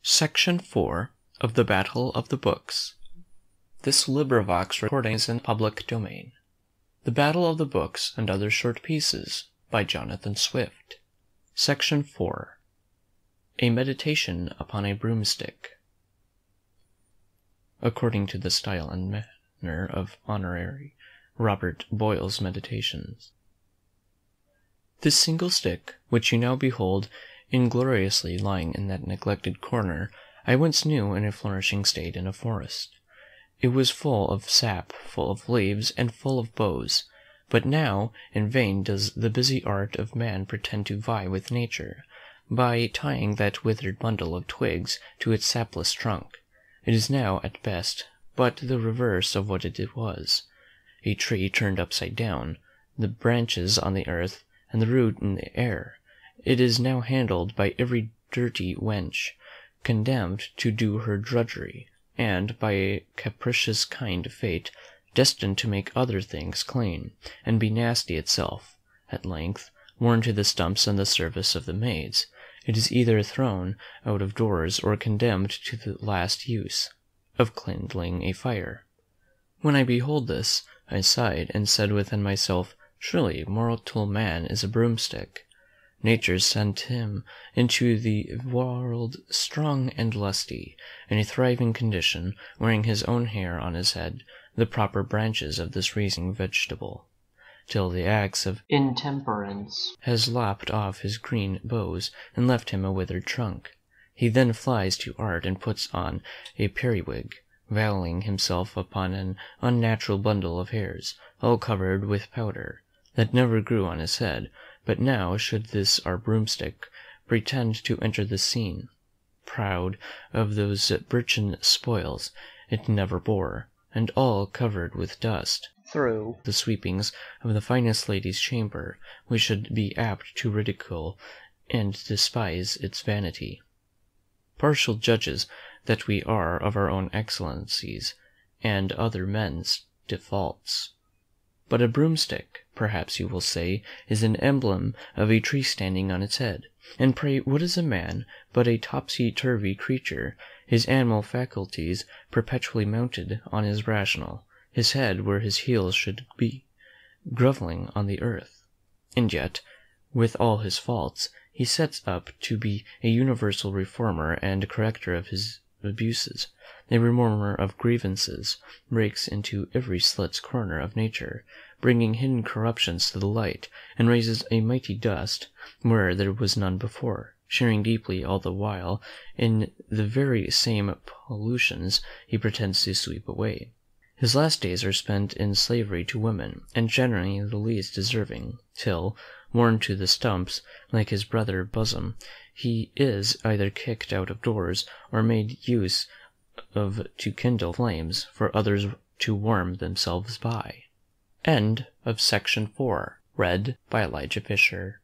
SECTION Four OF THE BATTLE OF the BOOKS THE BATTLE OF the BOOKS and Other Short Pieces by JONATHAN SWIFT SECTION Four. A MEDITATION upon a Broomstick According to the style and manner of Honorary Robert Boyle's Meditations. This single stick, which you now behold. Ingloriously lying in that neglected corner, I once knew in a flourishing state in a forest. It was full of sap, full of leaves, and full of boughs; but now in vain does the busy art of man pretend to vie with nature, by tying that withered bundle of twigs to its sapless trunk; it is now, at best, but the reverse of what it was, a tree turned upside down, the branches on the earth, and the root in the air. It is now handled by every dirty wench, condemned to do her drudgery, and, by a capricious kind fate, destined to make other things clean, and be nasty itself; at length, worn to the stumps in the service of the maids, it is either thrown out of doors, or condemned to the last use, of kindling a fire. When I behold this, I sighed, and said within myself, "Surely mortal man is a broomstick." Nature sent him into the world strong and lusty, in a thriving condition, wearing his own hair on his head, the proper branches of this rising vegetable, till the axe of intemperance has lopped off his green boughs and left him a withered trunk. He then flies to art and puts on a periwig, vowing himself upon an unnatural bundle of hairs, all covered with powder, that never grew on his head. But now should this our broomstick pretend to enter the scene, proud of those birchen spoils it never bore, and all covered with dust, through the sweepings of the finest lady's chamber, we should be apt to ridicule and despise its vanity. Partial judges that we are of our own excellencies, and other men's defaults! But a broomstick, perhaps you will say, is an emblem of a tree standing on its head; and pray what is a man but a topsy turvy creature, his animal faculties perpetually mounted on his rational, his head where his heels should be, grovelling on the earth? And yet, with all his faults, he sets up to be a universal reformer and corrector of his abuses. A murmur of grievances breaks into every slit corner of nature, bringing hidden corruptions to the light, and raises a mighty dust where there was none before, sharing deeply all the while in the very same pollutions he pretends to sweep away. His last days are spent in slavery to women, and generally the least deserving, till, worn to the stumps, like his brother bosom, he is either kicked out of doors, or made use of of to kindle flames for others to warm themselves by. End of section four. Read by Elijah Fisher.